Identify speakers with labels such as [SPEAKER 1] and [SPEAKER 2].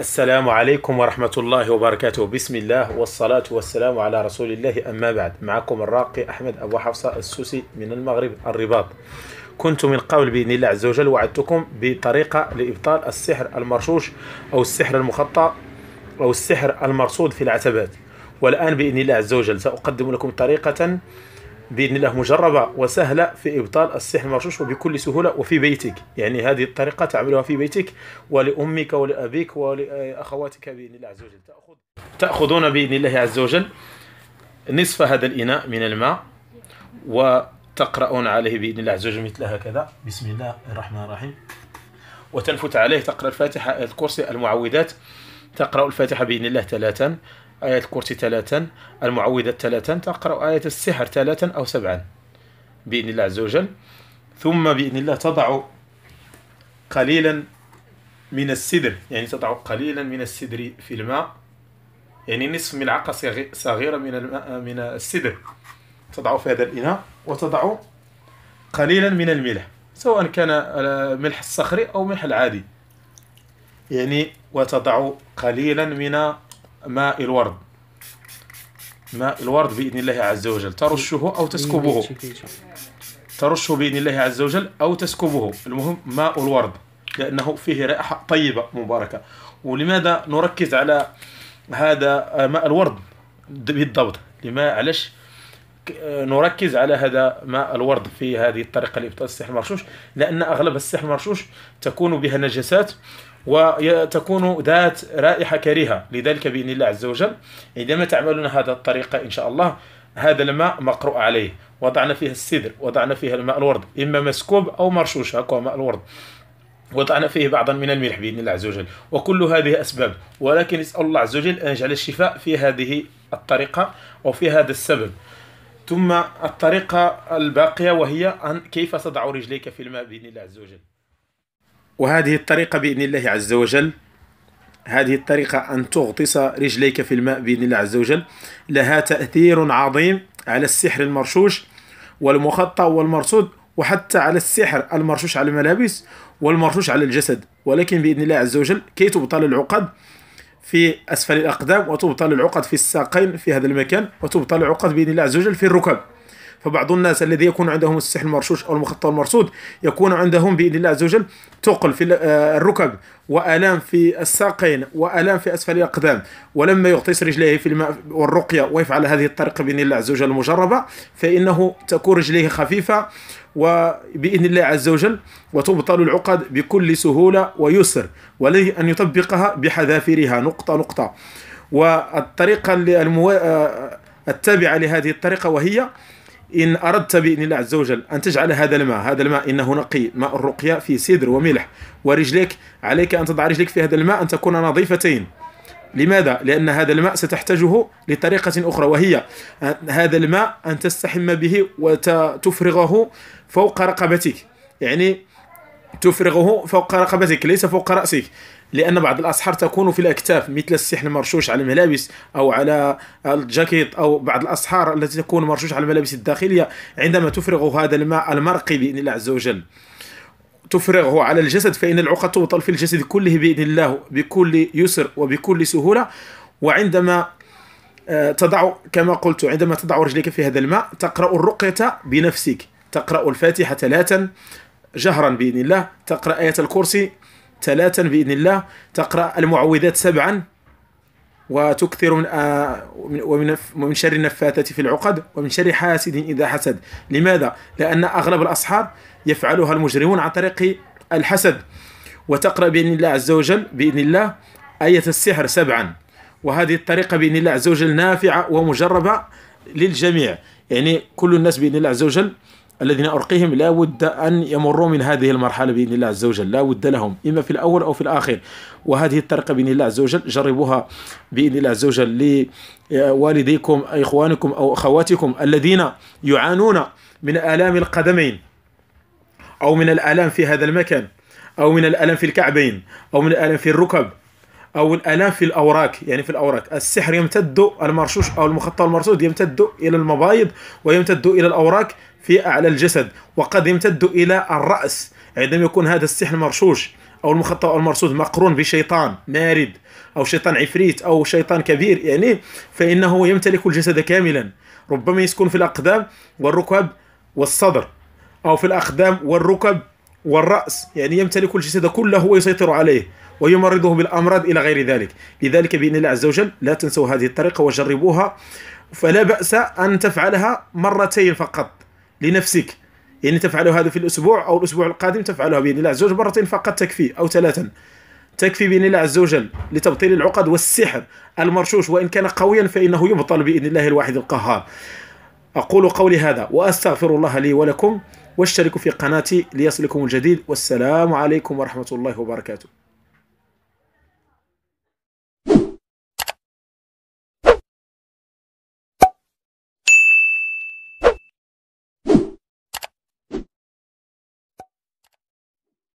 [SPEAKER 1] السلام عليكم ورحمة الله وبركاته بسم الله والصلاة والسلام على رسول الله أما بعد معكم الراقي أحمد أبو حفصة السوسي من المغرب الرباط كنت من قبل بإذن الله عز وجل وعدتكم بطريقة لإبطال السحر المرشوش أو السحر المخطأ أو السحر المرصود في العتبات والآن بإذن الله عز وجل سأقدم لكم طريقة باذن الله مجربه وسهله في ابطال السحر المرشوش وبكل سهوله وفي بيتك يعني هذه الطريقه تعملها في بيتك ولامك ولابيك ولاخواتك باذن الله عز وجل تاخذ تاخذون باذن الله عز وجل نصف هذا الاناء من الماء وتقرؤون عليه باذن الله عز وجل مثل هكذا بسم الله الرحمن الرحيم وتنفت عليه تقرا الفاتحه الكرسي المعوذات تقرا الفاتحه باذن الله ثلاثا آية الكرسي ثلاثا المعوذات ثلاثا تقرأ آية السحر ثلاثا أو سبعا بإذن الله عز وجل ثم بإذن الله تضع قليلا من السدر يعني تضع قليلا من السدر في الماء يعني نصف ملعقة صغيرة من الماء من السدر تضع في هذا الإناء وتضع قليلا من الملح سواء كان آه، ملح الصخري أو ملح العادي يعني وتضع قليلا من ماء الورد ماء الورد بإذن الله عز وجل ترشه أو تسكبه إيه، ترشه بإذن الله عز وجل أو تسكبه المهم ماء الورد لأنه فيه رائحة طيبة مباركة ولماذا نركز على هذا ماء الورد بالضبط لما علاش نركز على هذا ماء الورد في هذه الطريقة لإبطال السحر المرشوش لأن أغلب السحر المرشوش تكون بها نجسات وتكون ذات رائحة كريهة لذلك بإذن الله عز وجل عندما تعملون هذا الطريقة إن شاء الله هذا الماء مقروء عليه وضعنا فيها السدر وضعنا فيها الماء الورد إما مسكوب أو مرشوش هكو ماء الورد وضعنا فيه بعضا من الملح باذن الله عز وجل وكل هذه اسباب ولكن نسال الله عز وجل ان يجعل الشفاء في هذه الطريقه وفي هذا السبب ثم الطريقة الباقية وهي أن كيف تضع رجليك في الماء بإذن الله عز وجل وهذه الطريقة بإذن الله عز وجل هذه الطريقة أن تغطس رجليك في الماء بإذن الله عز وجل لها تأثير عظيم على السحر المرشوش والمخطى والمرصود وحتى على السحر المرشوش على الملابس والمرشوش على الجسد ولكن بإذن الله عز وجل كي تبطل العقد في أسفل الأقدام وتبطل العقد في الساقين في هذا المكان وتبطل العقد بإذن الله عز وجل في الركب فبعض الناس الذي يكون عندهم السحر المرشوش أو المخطط المرصود يكون عندهم بإذن الله عز وجل ثقل في آه، الركب وآلام في الساقين وآلام في أسفل الأقدام ولما يغطس رجليه في الماء والرقية ويفعل هذه الطريقة بإذن الله عز وجل المجربة فإنه تكون رجليه خفيفة وبإذن الله عز وجل وتبطل العقد بكل سهولة ويسر وله أن يطبقها بحذافيرها نقطة نقطة والطريقة المو... آه، التابعة لهذه الطريقة وهي إن أردت بإذن الله عز وجل أن تجعل هذا الماء هذا الماء إنه نقي ماء الرقية في سدر وملح ورجليك عليك أن تضع رجلك في هذا الماء أن تكون نظيفتين لماذا؟ لأن هذا الماء ستحتاجه لطريقة أخرى وهي آه، هذا الماء أن تستحم به وتفرغه فوق رقبتك يعني تفرغه فوق رقبتك ليس فوق رأسك لأن بعض الأسحار تكون في الأكتاف مثل السحن المرشوش على الملابس أو على الجاكيت أو بعض الأسحار التي تكون مرشوش على الملابس الداخلية عندما تفرغ هذا الماء المرقي بإذن الله عز وجل تفرغه على الجسد فإن العقد تبطل في الجسد كله بإذن الله بكل يسر وبكل سهولة وعندما آه، تضع كما قلت عندما تضع رجليك في هذا الماء تقرأ الرقية بنفسك تقرأ الفاتحة ثلاثا جهرا بإذن الله تقرأ آية الكرسي ثلاثا بإذن الله تقرأ المعوذات سبعا وتكثر آه، من ومن ومن شر النفاثة في العقد ومن شر حاسد إذا حسد لماذا؟ لأن أغلب الأصحاب يفعلها المجرمون عن طريق الحسد وتقرأ بإذن الله عز وجل بإذن الله آية السحر سبعا وهذه الطريقة بإذن الله عز وجل نافعة ومجربة للجميع يعني كل الناس بإذن الله عز وجل الذين أرقيهم لا بد أن يمروا من هذه المرحلة بإذن الله عز وجل لا بد لهم إما في الأول أو في الآخر وهذه الطريقة بإذن الله عز وجل جربوها بإذن الله عز وجل لوالديكم إخوانكم أو أخواتكم الذين يعانون من آلام القدمين أو من الآلام في هذا المكان أو من الألم في الكعبين أو من الألم في الركب او الالام في الاوراق يعني في الاوراق السحر يمتد المرشوش او المخطط المرصود يمتد الى المبايض ويمتد الى الاوراق في اعلى الجسد وقد يمتد الى الراس عندما يعني يكون هذا السحر المرشوش او المخطط المرصود مقرون بشيطان مارد او شيطان عفريت او شيطان كبير يعني فانه يمتلك الجسد كاملا ربما يسكن في الاقدام والركب والصدر او في الاقدام والركب والراس يعني يمتلك الجسد كله ويسيطر عليه ويمرضه بالأمراض إلى غير ذلك لذلك بإذن الله عز وجل لا تنسوا هذه الطريقة وجربوها فلا بأس أن تفعلها مرتين فقط لنفسك يعني تفعل هذا في الأسبوع أو الأسبوع القادم تفعلها بإذن الله عز وجل مرتين فقط تكفي أو ثلاثا تكفي بإذن الله عز وجل لتبطيل العقد والسحر المرشوش وإن كان قويا فإنه يبطل بإذن الله الواحد القهار أقول قولي هذا وأستغفر الله لي ولكم واشتركوا في قناتي ليصلكم الجديد والسلام عليكم ورحمة الله وبركاته